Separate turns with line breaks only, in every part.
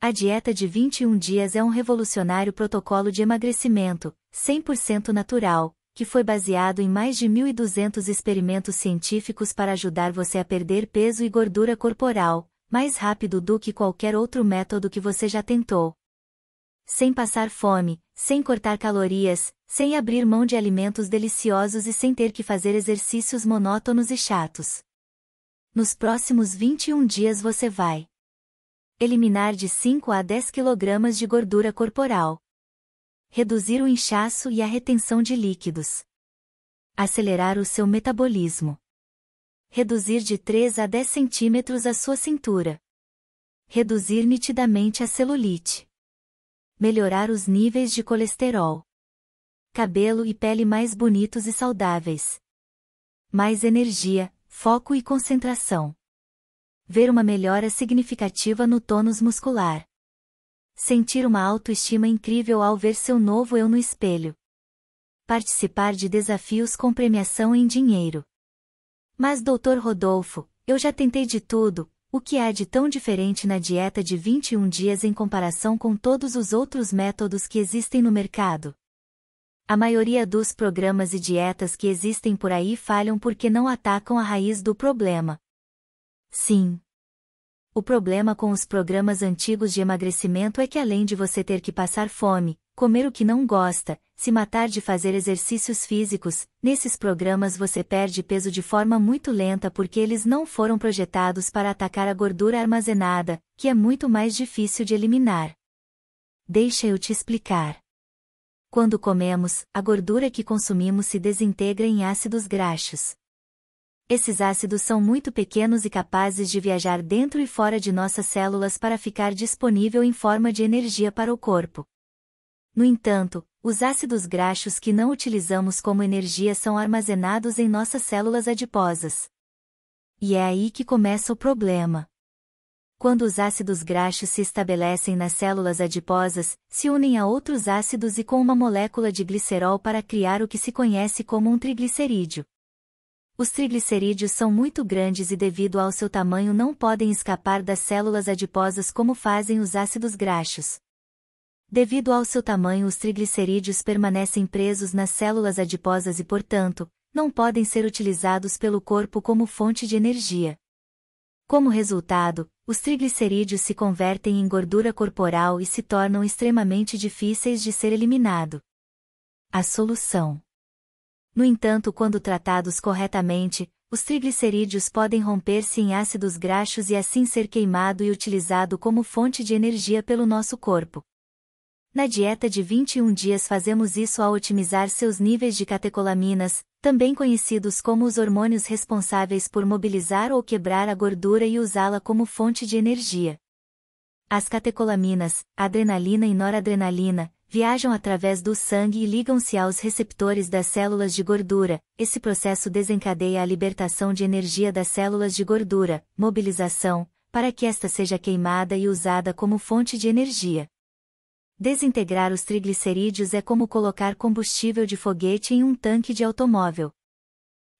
A dieta de 21 dias é um revolucionário protocolo de emagrecimento, 100% natural, que foi baseado em mais de 1.200 experimentos científicos para ajudar você a perder peso e gordura corporal, mais rápido do que qualquer outro método que você já tentou. Sem passar fome, sem cortar calorias, sem abrir mão de alimentos deliciosos e sem ter que fazer exercícios monótonos e chatos. Nos próximos 21 dias você vai eliminar de 5 a 10 kg de gordura corporal, reduzir o inchaço e a retenção de líquidos, acelerar o seu metabolismo, reduzir de 3 a 10 centímetros a sua cintura, reduzir nitidamente a celulite, melhorar os níveis de colesterol, cabelo e pele mais bonitos e saudáveis, mais energia, foco e concentração ver uma melhora significativa no tônus muscular. Sentir uma autoestima incrível ao ver seu novo eu no espelho. Participar de desafios com premiação em dinheiro. Mas, doutor Rodolfo, eu já tentei de tudo, o que há de tão diferente na dieta de 21 dias em comparação com todos os outros métodos que existem no mercado? A maioria dos programas e dietas que existem por aí falham porque não atacam a raiz do problema. Sim. O problema com os programas antigos de emagrecimento é que além de você ter que passar fome, comer o que não gosta, se matar de fazer exercícios físicos, nesses programas você perde peso de forma muito lenta porque eles não foram projetados para atacar a gordura armazenada, que é muito mais difícil de eliminar. Deixa eu te explicar. Quando comemos, a gordura que consumimos se desintegra em ácidos graxos, esses ácidos são muito pequenos e capazes de viajar dentro e fora de nossas células para ficar disponível em forma de energia para o corpo. No entanto, os ácidos graxos que não utilizamos como energia são armazenados em nossas células adiposas. E é aí que começa o problema. Quando os ácidos graxos se estabelecem nas células adiposas, se unem a outros ácidos e com uma molécula de glicerol para criar o que se conhece como um triglicerídeo. Os triglicerídeos são muito grandes e devido ao seu tamanho não podem escapar das células adiposas como fazem os ácidos graxos. Devido ao seu tamanho os triglicerídeos permanecem presos nas células adiposas e portanto, não podem ser utilizados pelo corpo como fonte de energia. Como resultado, os triglicerídeos se convertem em gordura corporal e se tornam extremamente difíceis de ser eliminado. A solução no entanto, quando tratados corretamente, os triglicerídeos podem romper-se em ácidos graxos e assim ser queimado e utilizado como fonte de energia pelo nosso corpo. Na dieta de 21 dias fazemos isso ao otimizar seus níveis de catecolaminas, também conhecidos como os hormônios responsáveis por mobilizar ou quebrar a gordura e usá-la como fonte de energia. As catecolaminas, adrenalina e noradrenalina, viajam através do sangue e ligam-se aos receptores das células de gordura. Esse processo desencadeia a libertação de energia das células de gordura, mobilização, para que esta seja queimada e usada como fonte de energia. Desintegrar os triglicerídeos é como colocar combustível de foguete em um tanque de automóvel.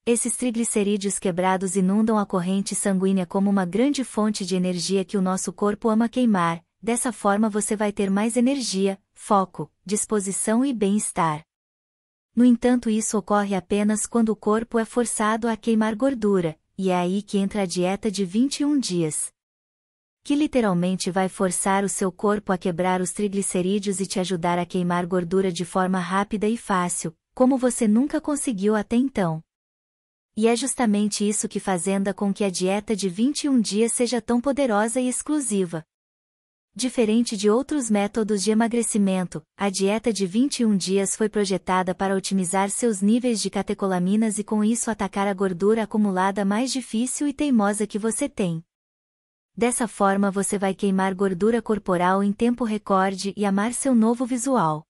Esses triglicerídeos quebrados inundam a corrente sanguínea como uma grande fonte de energia que o nosso corpo ama queimar, dessa forma você vai ter mais energia, foco, disposição e bem-estar. No entanto, isso ocorre apenas quando o corpo é forçado a queimar gordura, e é aí que entra a dieta de 21 dias. Que literalmente vai forçar o seu corpo a quebrar os triglicerídeos e te ajudar a queimar gordura de forma rápida e fácil, como você nunca conseguiu até então. E é justamente isso que fazenda com que a dieta de 21 dias seja tão poderosa e exclusiva. Diferente de outros métodos de emagrecimento, a dieta de 21 dias foi projetada para otimizar seus níveis de catecolaminas e com isso atacar a gordura acumulada mais difícil e teimosa que você tem. Dessa forma você vai queimar gordura corporal em tempo recorde e amar seu novo visual.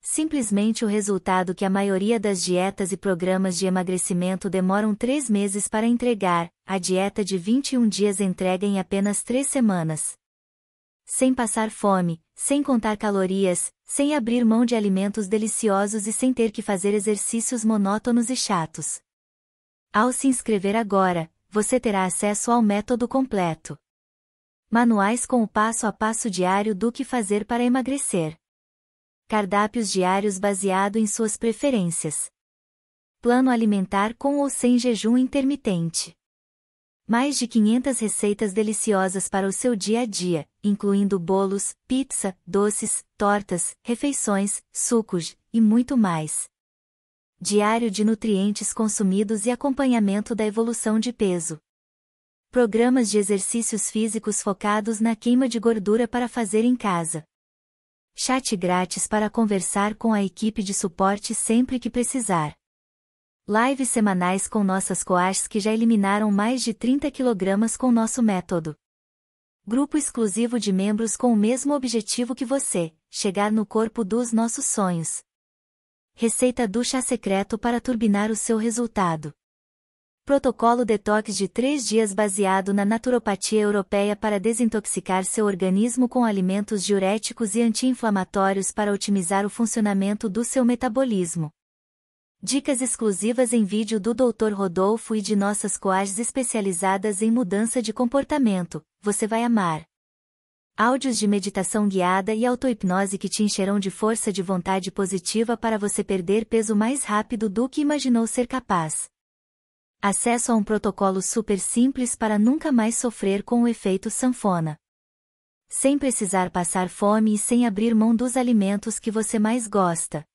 Simplesmente o resultado que a maioria das dietas e programas de emagrecimento demoram 3 meses para entregar, a dieta de 21 dias entrega em apenas 3 semanas sem passar fome, sem contar calorias, sem abrir mão de alimentos deliciosos e sem ter que fazer exercícios monótonos e chatos. Ao se inscrever agora, você terá acesso ao método completo. Manuais com o passo a passo diário do que fazer para emagrecer. Cardápios diários baseado em suas preferências. Plano alimentar com ou sem jejum intermitente. Mais de 500 receitas deliciosas para o seu dia a dia, incluindo bolos, pizza, doces, tortas, refeições, sucos e muito mais. Diário de nutrientes consumidos e acompanhamento da evolução de peso. Programas de exercícios físicos focados na queima de gordura para fazer em casa. Chat grátis para conversar com a equipe de suporte sempre que precisar. Lives semanais com nossas coaches que já eliminaram mais de 30 kg com nosso método. Grupo exclusivo de membros com o mesmo objetivo que você, chegar no corpo dos nossos sonhos. Receita do chá secreto para turbinar o seu resultado. Protocolo detox de 3 dias baseado na naturopatia europeia para desintoxicar seu organismo com alimentos diuréticos e anti-inflamatórios para otimizar o funcionamento do seu metabolismo. Dicas exclusivas em vídeo do Dr. Rodolfo e de nossas coaches especializadas em mudança de comportamento, você vai amar. Áudios de meditação guiada e autohipnose que te encherão de força de vontade positiva para você perder peso mais rápido do que imaginou ser capaz. Acesso a um protocolo super simples para nunca mais sofrer com o efeito sanfona. Sem precisar passar fome e sem abrir mão dos alimentos que você mais gosta.